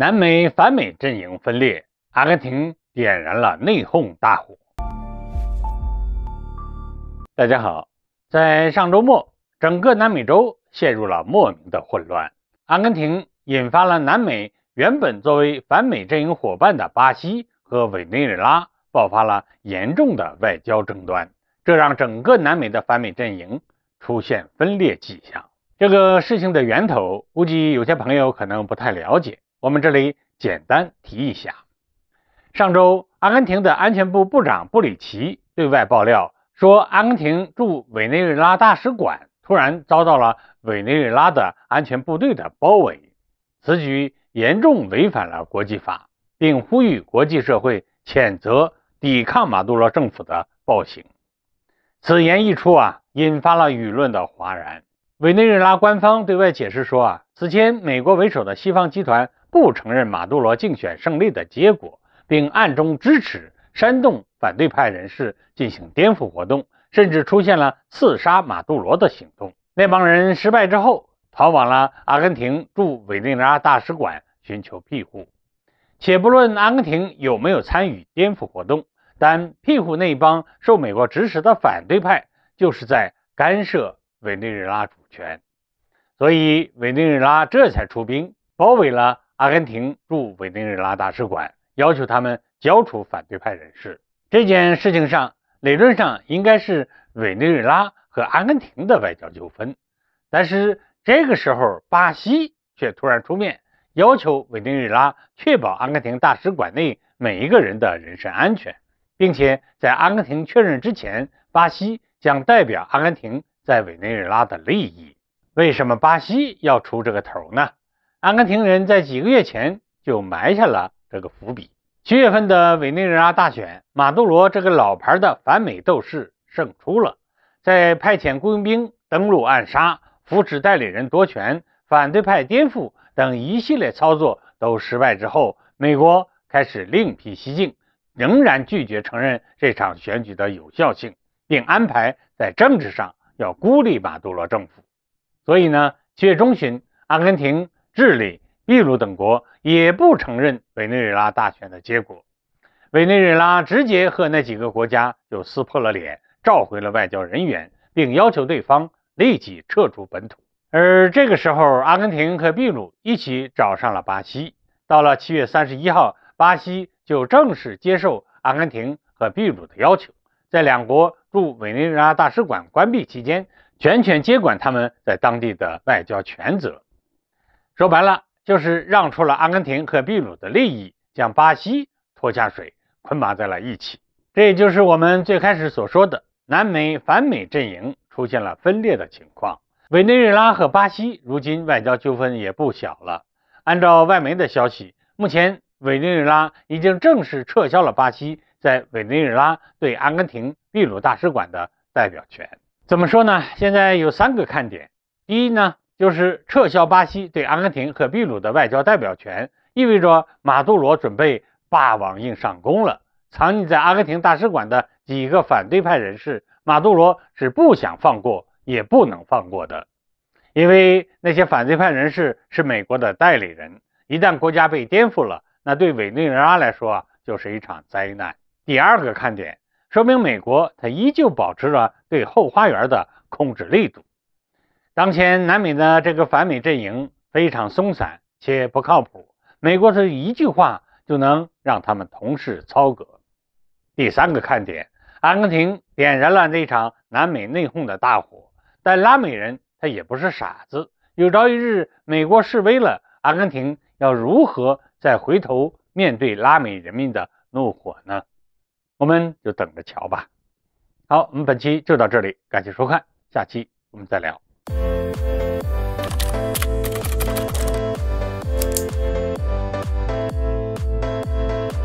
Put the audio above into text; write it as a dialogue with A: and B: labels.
A: 南美反美阵营分裂，阿根廷点燃了内讧大火。大家好，在上周末，整个南美洲陷入了莫名的混乱。阿根廷引发了南美原本作为反美阵营伙伴的巴西和委内瑞拉爆发了严重的外交争端，这让整个南美的反美阵营出现分裂迹象。这个事情的源头，估计有些朋友可能不太了解。我们这里简单提一下，上周阿根廷的安全部部长布里奇对外爆料说，阿根廷驻委内瑞拉大使馆突然遭到了委内瑞拉的安全部队的包围，此举严重违反了国际法，并呼吁国际社会谴责抵抗马杜罗政府的暴行。此言一出啊，引发了舆论的哗然。委内瑞拉官方对外解释说啊，此前美国为首的西方集团。不承认马杜罗竞选胜利的结果，并暗中支持、煽动反对派人士进行颠覆活动，甚至出现了刺杀马杜罗的行动。那帮人失败之后，逃往了阿根廷驻委内瑞拉大使馆寻求庇护。且不论阿根廷有没有参与颠覆活动，但庇护那帮受美国指使的反对派，就是在干涉委内瑞拉主权。所以，委内瑞拉这才出兵包围了。阿根廷驻委内瑞拉大使馆要求他们交出反对派人士。这件事情上，理论上应该是委内瑞拉和阿根廷的外交纠纷。但是这个时候，巴西却突然出面，要求委内瑞拉确保阿根廷大使馆内每一个人的人身安全，并且在阿根廷确认之前，巴西将代表阿根廷在委内瑞拉的利益。为什么巴西要出这个头呢？阿根廷人在几个月前就埋下了这个伏笔。七月份的委内瑞拉大选，马杜罗这个老牌的反美斗士胜出了。在派遣雇佣兵登陆、暗杀、扶持代理人夺权、反对派颠覆等一系列操作都失败之后，美国开始另辟蹊径，仍然拒绝承认这场选举的有效性，并安排在政治上要孤立马杜罗政府。所以呢，七月中旬，阿根廷。智利、秘鲁等国也不承认委内瑞拉大选的结果，委内瑞拉直接和那几个国家就撕破了脸，召回了外交人员，并要求对方立即撤出本土。而这个时候，阿根廷和秘鲁一起找上了巴西。到了七月三十一号，巴西就正式接受阿根廷和秘鲁的要求，在两国驻委内瑞拉大使馆关闭期间，全权接管他们在当地的外交权责。说白了，就是让出了阿根廷和秘鲁的利益，将巴西拖下水，捆绑在了一起。这也就是我们最开始所说的南美反美阵营出现了分裂的情况。委内瑞拉和巴西如今外交纠纷也不小了。按照外媒的消息，目前委内瑞拉已经正式撤销了巴西在委内瑞拉对阿根廷、秘鲁大使馆的代表权。怎么说呢？现在有三个看点。第一呢。就是撤销巴西对阿根廷和秘鲁的外交代表权，意味着马杜罗准备霸王硬上弓了。藏匿在阿根廷大使馆的几个反对派人士，马杜罗是不想放过，也不能放过的，因为那些反对派人士是美国的代理人。一旦国家被颠覆了，那对委内瑞拉来说就是一场灾难。第二个看点，说明美国它依旧保持着对后花园的控制力度。当前南美的这个反美阵营非常松散且不靠谱，美国是一句话就能让他们同室操戈。第三个看点，阿根廷点燃了这场南美内讧的大火，但拉美人他也不是傻子，有朝一日美国示威了，阿根廷要如何再回头面对拉美人民的怒火呢？我们就等着瞧吧。好，我们本期就到这里，感谢收看，下期我们再聊。